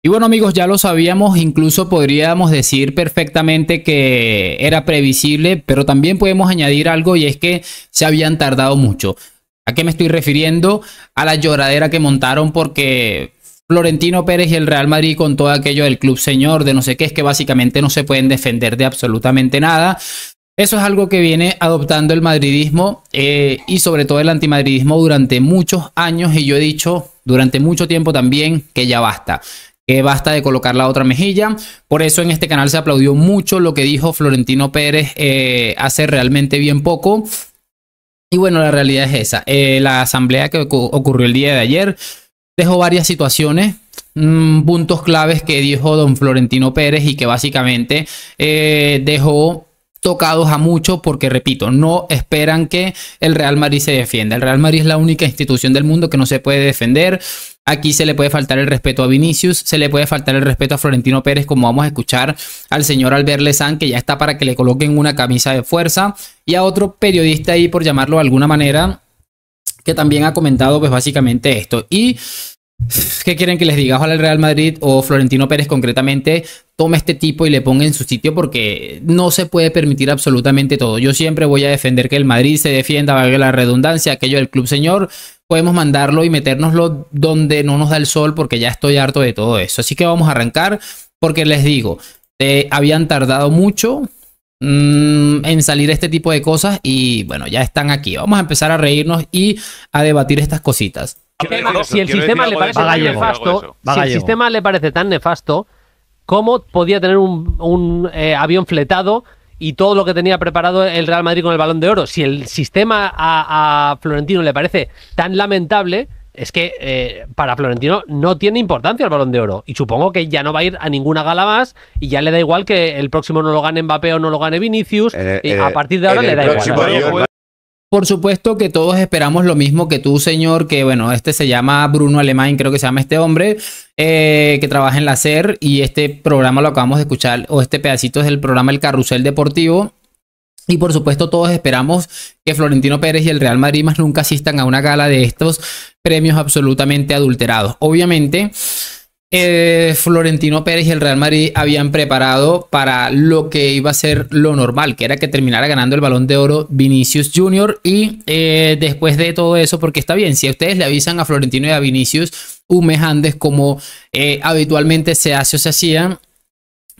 Y bueno amigos, ya lo sabíamos, incluso podríamos decir perfectamente que era previsible, pero también podemos añadir algo y es que se habían tardado mucho. ¿A qué me estoy refiriendo? A la lloradera que montaron porque Florentino Pérez y el Real Madrid con todo aquello del club señor, de no sé qué, es que básicamente no se pueden defender de absolutamente nada. Eso es algo que viene adoptando el madridismo eh, y sobre todo el antimadridismo durante muchos años y yo he dicho durante mucho tiempo también que ya basta, que basta de colocar la otra mejilla. Por eso en este canal se aplaudió mucho lo que dijo Florentino Pérez eh, hace realmente bien poco. Y bueno, la realidad es esa. Eh, la asamblea que ocurrió el día de ayer dejó varias situaciones, mm, puntos claves que dijo don Florentino Pérez y que básicamente eh, dejó tocados a mucho porque, repito, no esperan que el Real Madrid se defienda. El Real Madrid es la única institución del mundo que no se puede defender. Aquí se le puede faltar el respeto a Vinicius, se le puede faltar el respeto a Florentino Pérez, como vamos a escuchar al señor Albert Lezán, que ya está para que le coloquen una camisa de fuerza, y a otro periodista ahí, por llamarlo de alguna manera, que también ha comentado pues básicamente esto. Y ¿Qué quieren que les diga? Ojalá el Real Madrid o Florentino Pérez concretamente tome este tipo y le ponga en su sitio porque no se puede permitir absolutamente todo. Yo siempre voy a defender que el Madrid se defienda, valga la redundancia, aquello del club señor. Podemos mandarlo y metérnoslo donde no nos da el sol porque ya estoy harto de todo eso. Así que vamos a arrancar porque les digo, eh, habían tardado mucho mm, en salir este tipo de cosas y bueno, ya están aquí. Vamos a empezar a reírnos y a debatir estas cositas si el sistema le parece tan nefasto, el sistema le parece tan nefasto, ¿cómo podía tener un, eh, avión fletado y todo lo que tenía preparado el Real Madrid con el balón de oro? Si el sistema a, Florentino le parece tan lamentable, es que eh, para Florentino no tiene importancia el balón de oro. Y supongo que ya no va a ir a ninguna gala más y ya le da igual que el próximo no lo gane Mbappé o no lo gane Vinicius. Eh, a partir de ahora le da igual. Por supuesto que todos esperamos lo mismo que tú, señor, que bueno, este se llama Bruno Alemán, creo que se llama este hombre, eh, que trabaja en la SER y este programa lo acabamos de escuchar, o este pedacito es el programa El Carrusel Deportivo. Y por supuesto todos esperamos que Florentino Pérez y el Real Madrid más nunca asistan a una gala de estos premios absolutamente adulterados. Obviamente, eh, Florentino Pérez y el Real Madrid habían preparado para lo que iba a ser lo normal, que era que terminara ganando el balón de oro Vinicius Jr. Y eh, después de todo eso, porque está bien, si ustedes le avisan a Florentino y a Vinicius un como eh, habitualmente se hace o se hacía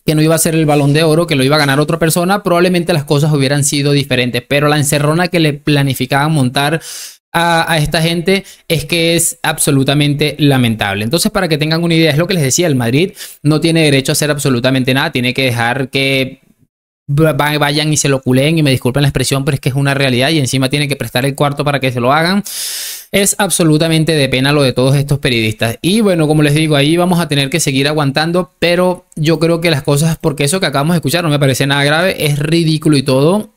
que no iba a ser el balón de oro, que lo iba a ganar otra persona, probablemente las cosas hubieran sido diferentes, pero la encerrona que le planificaban montar a, esta gente es que es absolutamente lamentable. Entonces, para que tengan una idea, es lo que les decía, el Madrid no tiene derecho a hacer absolutamente nada, tiene que dejar que vayan y se lo culen y me disculpen la expresión, pero es que es una realidad y encima tiene que prestar el cuarto para que se lo hagan. Es absolutamente de pena lo de todos estos periodistas. Y bueno, como les digo, ahí vamos a tener que seguir aguantando, pero yo creo que las cosas, porque eso que acabamos de escuchar no me parece nada grave, es ridículo y todo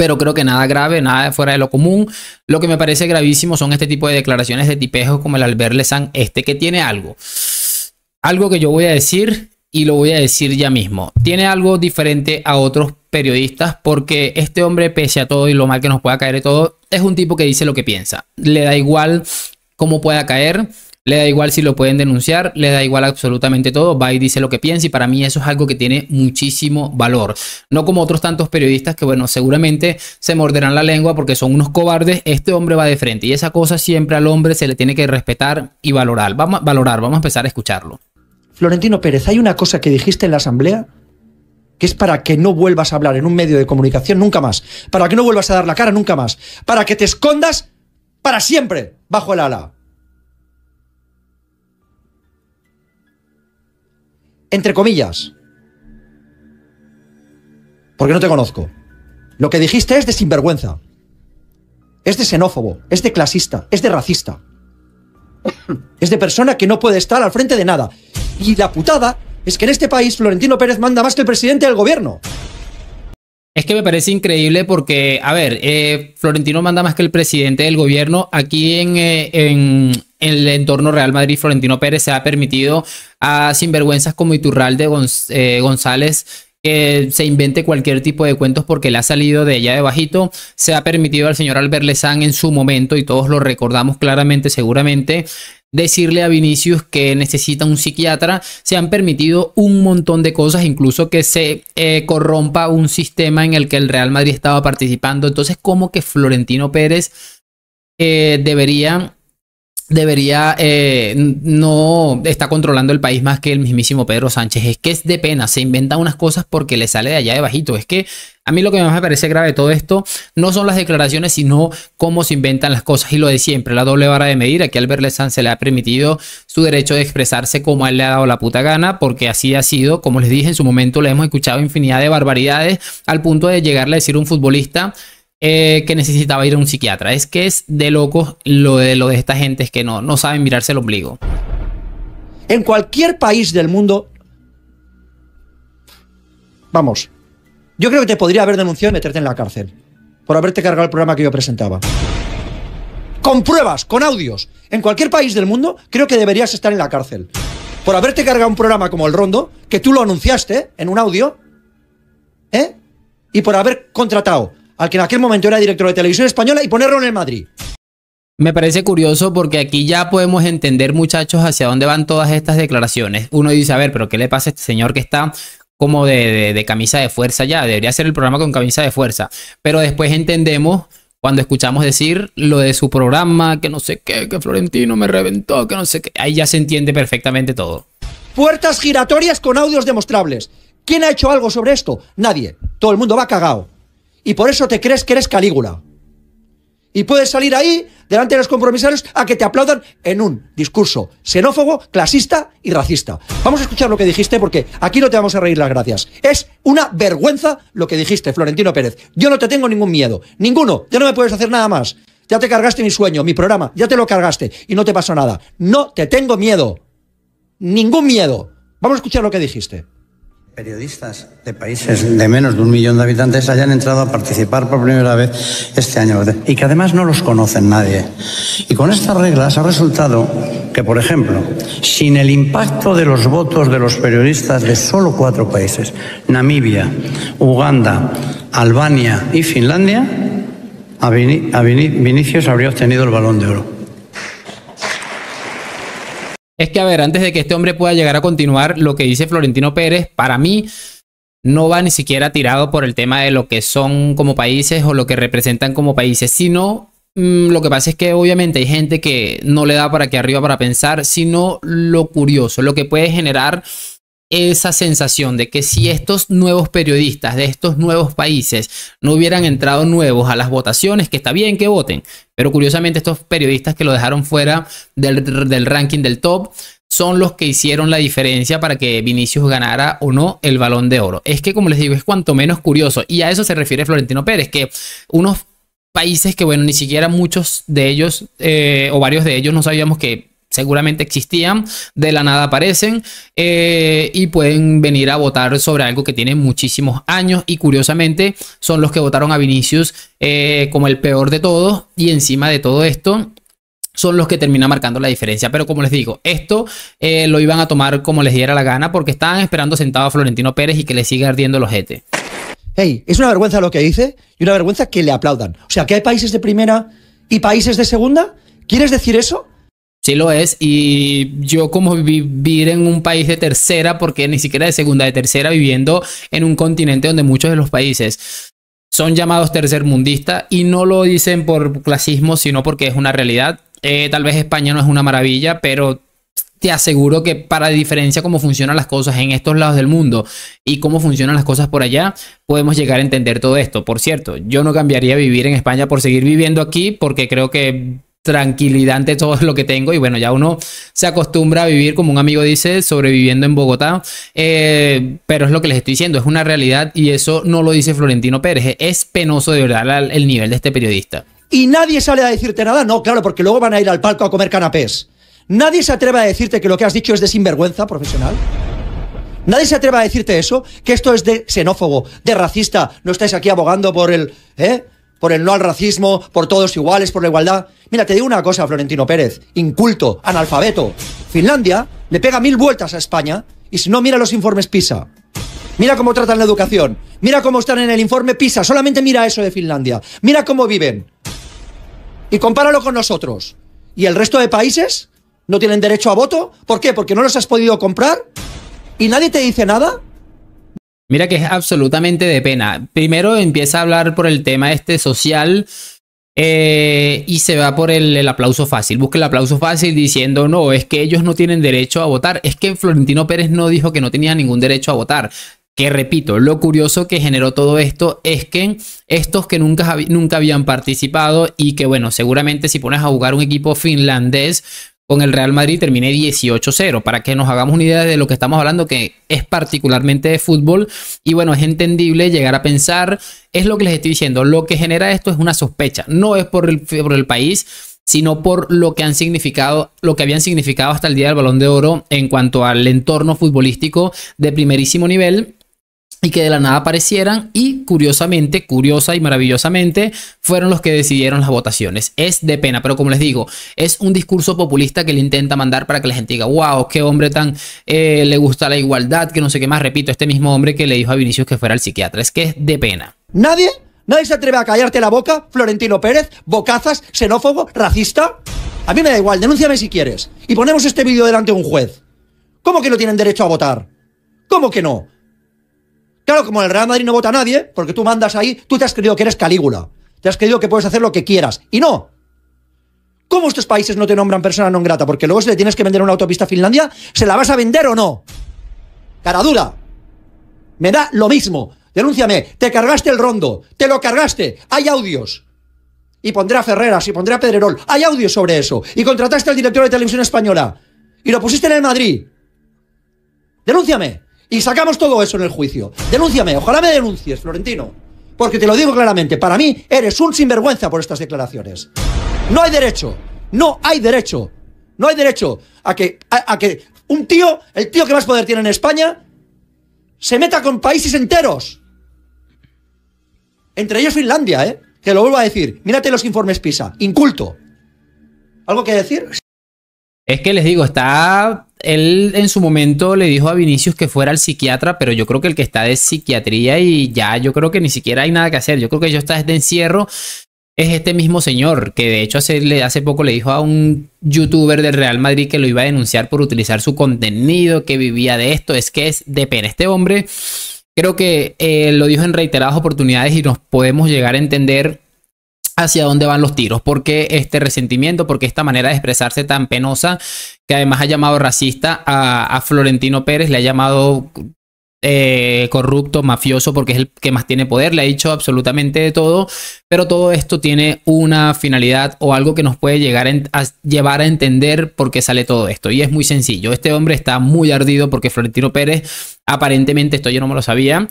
pero creo que nada grave, nada fuera de lo común. Lo que me parece gravísimo son este tipo de declaraciones de tipejos como el alberle san este que tiene algo. Algo que yo voy a decir y lo voy a decir ya mismo. Tiene algo diferente a otros periodistas porque este hombre, pese a todo y lo mal que nos pueda caer de todo, es un tipo que dice lo que piensa. Le da igual cómo pueda caer le da igual si lo pueden denunciar, le da igual absolutamente todo, va y dice lo que piensa y para mí eso es algo que tiene muchísimo valor. No como otros tantos periodistas que, bueno, seguramente se morderán la lengua porque son unos cobardes, este hombre va de frente y esa cosa siempre al hombre se le tiene que respetar y valorar. Vamos a valorar, vamos a empezar a escucharlo. Florentino Pérez, hay una cosa que dijiste en la asamblea que es para que no vuelvas a hablar en un medio de comunicación nunca más, para que no vuelvas a dar la cara nunca más, para que te escondas para siempre bajo el ala. entre comillas. Porque no te conozco. Lo que dijiste es de sinvergüenza. Es de xenófobo, es de clasista, es de racista. Es de persona que no puede estar al frente de nada. Y la putada es que en este país Florentino Pérez manda más que el presidente del gobierno. Es que me parece increíble porque, a ver, eh, Florentino manda más que el presidente del gobierno. Aquí en, eh, en el entorno Real Madrid Florentino Pérez se ha permitido a sinvergüenzas como Iturralde eh, González que se invente cualquier tipo de cuentos porque le ha salido de allá de bajito. Se ha permitido al señor Albert Lezán en su momento, y todos lo recordamos claramente, seguramente, decirle a Vinicius que necesita un psiquiatra. Se han permitido un montón de cosas, incluso que se eh, corrompa un sistema en el que el Real Madrid estaba participando. Entonces, ¿cómo que Florentino Pérez eh, debería debería eh, no está controlando el país más que el mismísimo Pedro Sánchez. Es que es de pena, se inventa unas cosas porque le sale de allá de bajito. Es que a mí lo que más me parece grave de todo esto no son las declaraciones, sino cómo se inventan las cosas y lo de siempre, la doble vara de medir. Aquí Albert Lezán se le ha permitido su derecho de expresarse como él le ha dado la puta gana, porque así ha sido. Como les dije, en su momento le hemos escuchado infinidad de barbaridades al punto de llegarle a decir un futbolista eh, que necesitaba ir a un psiquiatra. Es que es de locos lo de, lo de esta gente, es que no, no saben mirarse el ombligo. En cualquier país del mundo, vamos, yo creo que te podría haber denunciado y meterte en la cárcel por haberte cargado el programa que yo presentaba. Con pruebas, con audios. En cualquier país del mundo, creo que deberías estar en la cárcel. Por haberte cargado un programa como El Rondo, que tú lo anunciaste en un audio, ¿eh? Y por haber contratado al que en aquel momento era director de Televisión Española, y ponerlo en el Madrid. Me parece curioso porque aquí ya podemos entender, muchachos, hacia dónde van todas estas declaraciones. Uno dice, a ver, pero ¿qué le pasa a este señor que está como de, camisa de fuerza ya? Debería ser el programa con camisa de fuerza. Pero después entendemos cuando escuchamos decir lo de su programa, que no sé qué, que Florentino me reventó, que no sé qué. Ahí ya se entiende perfectamente todo. Puertas giratorias con audios demostrables. ¿Quién ha hecho algo sobre esto? Nadie. Todo el mundo va cagado. Y por eso te crees que eres Calígula. Y puedes salir ahí, delante de los compromisarios, a que te aplaudan en un discurso xenófobo, clasista y racista. Vamos a escuchar lo que dijiste porque aquí no te vamos a reír las gracias. Es una vergüenza lo que dijiste, Florentino Pérez. Yo no te tengo ningún miedo. Ninguno. Ya no me puedes hacer nada más. Ya te cargaste mi sueño, mi programa. Ya te lo cargaste y no te pasó nada. No te tengo miedo. Ningún miedo. Vamos a escuchar lo que dijiste periodistas de países de menos de un millón de habitantes hayan entrado a participar por primera vez este año y que además no los conocen nadie. Y con estas reglas ha resultado que, por ejemplo, sin el impacto de los votos de los periodistas de solo cuatro países, Namibia, Uganda, Albania y Finlandia, a Vinicius habría obtenido el balón de oro. Es que, a ver, antes de que este hombre pueda llegar a continuar, lo que dice Florentino Pérez, para mí, no va ni siquiera tirado por el tema de lo que son como países o lo que representan como países, sino mm, lo que pasa es que obviamente hay gente que no le da para aquí arriba para pensar, sino lo curioso, lo que puede generar esa sensación de que si estos nuevos periodistas de estos nuevos países no hubieran entrado nuevos a las votaciones, que está bien que voten, pero curiosamente estos periodistas que lo dejaron fuera del, ranking del top son los que hicieron la diferencia para que Vinicius ganara o no el balón de oro. Es que como les digo, es cuanto menos curioso y a eso se refiere Florentino Pérez, que unos países que bueno, ni siquiera muchos de ellos eh, o varios de ellos no sabíamos que seguramente existían, de la nada aparecen eh, y pueden venir a votar sobre algo que tiene muchísimos años y curiosamente son los que votaron a Vinicius eh, como el peor de todos y encima de todo esto son los que terminan marcando la diferencia. Pero como les digo, esto eh, lo iban a tomar como les diera la gana porque estaban esperando sentado a Florentino Pérez y que le siga ardiendo los ojete. Hey, es una vergüenza lo que dice y una vergüenza que le aplaudan. O sea, que hay países de primera y países de segunda. ¿Quieres decir eso? Sí lo es. Y yo como vivir en un país de tercera, porque ni siquiera de segunda, de tercera, viviendo en un continente donde muchos de los países son llamados tercermundistas y no lo dicen por clasismo, sino porque es una realidad. Eh, tal vez España no es una maravilla, pero te aseguro que para diferencia cómo funcionan las cosas en estos lados del mundo y cómo funcionan las cosas por allá, podemos llegar a entender todo esto. Por cierto, yo no cambiaría vivir en España por seguir viviendo aquí, porque creo que tranquilidad ante todo lo que tengo y bueno, ya uno se acostumbra a vivir, como un amigo dice, sobreviviendo en Bogotá, eh, pero es lo que les estoy diciendo, es una realidad y eso no lo dice Florentino Pérez, es penoso de verdad el nivel de este periodista. Y nadie sale a decirte nada, no, claro, porque luego van a ir al palco a comer canapés. Nadie se atreve a decirte que lo que has dicho es de sinvergüenza profesional. Nadie se atreve a decirte eso, que esto es de xenófobo, de racista, no estáis aquí abogando por el... ¿eh? por el no al racismo, por todos iguales, por la igualdad. Mira, te digo una cosa, Florentino Pérez, inculto, analfabeto. Finlandia le pega mil vueltas a España y si no, mira los informes PISA. Mira cómo tratan la educación. Mira cómo están en el informe PISA. Solamente mira eso de Finlandia. Mira cómo viven. Y compáralo con nosotros. ¿Y el resto de países no tienen derecho a voto? ¿Por qué? ¿Porque no los has podido comprar? ¿Y nadie te dice nada? Mira que es absolutamente de pena. Primero empieza a hablar por el tema este social eh, y se va por el, aplauso fácil. Busca el aplauso fácil diciendo, no, es que ellos no tienen derecho a votar. Es que Florentino Pérez no dijo que no tenía ningún derecho a votar. Que repito, lo curioso que generó todo esto es que estos que nunca, nunca habían participado y que bueno, seguramente si pones a jugar un equipo finlandés, con el Real Madrid terminé 18-0, para que nos hagamos una idea de lo que estamos hablando, que es particularmente de fútbol. Y bueno, es entendible llegar a pensar, es lo que les estoy diciendo, lo que genera esto es una sospecha, no es por el, por el país, sino por lo que han significado, lo que habían significado hasta el día del Balón de Oro en cuanto al entorno futbolístico de primerísimo nivel y que de la nada aparecieran y curiosamente, curiosa y maravillosamente, fueron los que decidieron las votaciones. Es de pena, pero como les digo, es un discurso populista que le intenta mandar para que la gente diga, wow, qué hombre tan eh, le gusta la igualdad, que no sé qué más, repito, este mismo hombre que le dijo a Vinicius que fuera el psiquiatra, es que es de pena. Nadie, nadie se atreve a callarte la boca, Florentino Pérez, bocazas, xenófobo, racista. A mí me da igual, denúnciame si quieres. Y ponemos este vídeo delante de un juez. ¿Cómo que no tienen derecho a votar? ¿Cómo que no? Claro, como el Real Madrid no vota a nadie, porque tú mandas ahí, tú te has creído que eres Calígula. Te has creído que puedes hacer lo que quieras. Y no. ¿Cómo estos países no te nombran persona no grata? Porque luego si le tienes que vender una autopista a Finlandia, ¿se la vas a vender o no? Cara dura. Me da lo mismo. Denúnciame. Te cargaste el rondo. Te lo cargaste. Hay audios. Y pondré a Ferreras y pondré a Pedrerol. Hay audios sobre eso. Y contrataste al director de televisión española. Y lo pusiste en el Madrid. Denúnciame. Y sacamos todo eso en el juicio. Denúnciame, ojalá me denuncies, Florentino. Porque te lo digo claramente, para mí eres un sinvergüenza por estas declaraciones. No hay derecho, no hay derecho, no hay derecho a que, a, que un tío, el tío que más poder tiene en España, se meta con países enteros. Entre ellos Finlandia, ¿eh? Que lo vuelvo a decir. Mírate los informes PISA. Inculto. ¿Algo que decir? Es que les digo, está él en su momento le dijo a Vinicius que fuera al psiquiatra, pero yo creo que el que está de psiquiatría y ya yo creo que ni siquiera hay nada que hacer. Yo creo que yo está desde encierro es este mismo señor, que de hecho hace, hace poco le dijo a un youtuber del Real Madrid que lo iba a denunciar por utilizar su contenido, que vivía de esto, es que es de pena. Este hombre creo que eh, lo dijo en reiteradas oportunidades y nos podemos llegar a entender hacia dónde van los tiros, porque este resentimiento, porque esta manera de expresarse tan penosa, que además ha llamado racista a, Florentino Pérez, le ha llamado eh, corrupto, mafioso, porque es el que más tiene poder, le ha dicho absolutamente de todo, pero todo esto tiene una finalidad o algo que nos puede llegar a, llevar a entender por qué sale todo esto. Y es muy sencillo, este hombre está muy ardido porque Florentino Pérez, aparentemente, esto yo no me lo sabía,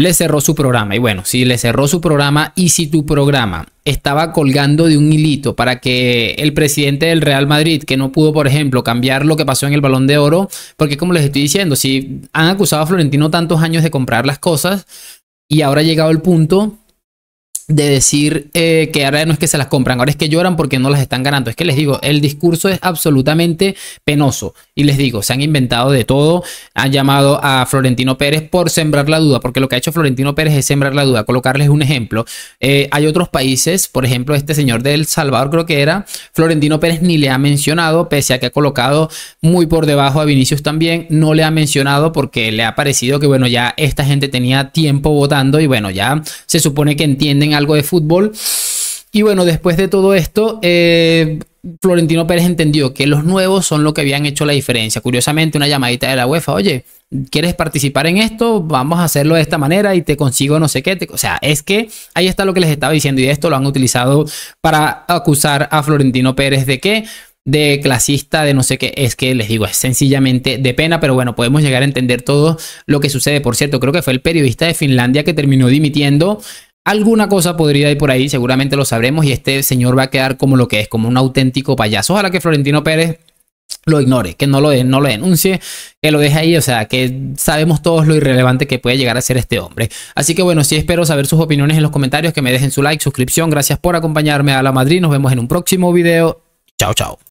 le cerró su programa. Y bueno, si le cerró su programa y si tu programa estaba colgando de un hilito para que el presidente del Real Madrid, que no pudo, por ejemplo, cambiar lo que pasó en el balón de oro, porque como les estoy diciendo, si han acusado a Florentino tantos años de comprar las cosas y ahora ha llegado el punto de decir eh, que ahora no es que se las compran, ahora es que lloran porque no las están ganando. Es que les digo, el discurso es absolutamente penoso. Y les digo, se han inventado de todo, han llamado a Florentino Pérez por sembrar la duda, porque lo que ha hecho Florentino Pérez es sembrar la duda. Colocarles un ejemplo, eh, hay otros países, por ejemplo, este señor de El Salvador creo que era, Florentino Pérez ni le ha mencionado, pese a que ha colocado muy por debajo a Vinicius también, no le ha mencionado porque le ha parecido que, bueno, ya esta gente tenía tiempo votando y bueno, ya se supone que entienden a algo de fútbol. Y bueno, después de todo esto, eh, Florentino Pérez entendió que los nuevos son lo que habían hecho la diferencia. Curiosamente, una llamadita de la UEFA, oye, ¿quieres participar en esto? Vamos a hacerlo de esta manera y te consigo no sé qué. O sea, es que ahí está lo que les estaba diciendo y esto lo han utilizado para acusar a Florentino Pérez de que de clasista, de no sé qué, es que les digo, es sencillamente de pena, pero bueno, podemos llegar a entender todo lo que sucede. Por cierto, creo que fue el periodista de Finlandia que terminó dimitiendo Alguna cosa podría ir por ahí, seguramente lo sabremos y este señor va a quedar como lo que es, como un auténtico payaso. Ojalá que Florentino Pérez lo ignore, que no lo, no lo denuncie, que lo deje ahí, o sea, que sabemos todos lo irrelevante que puede llegar a ser este hombre. Así que bueno, sí espero saber sus opiniones en los comentarios, que me dejen su like, suscripción, gracias por acompañarme a la Madrid, nos vemos en un próximo video, chao chao.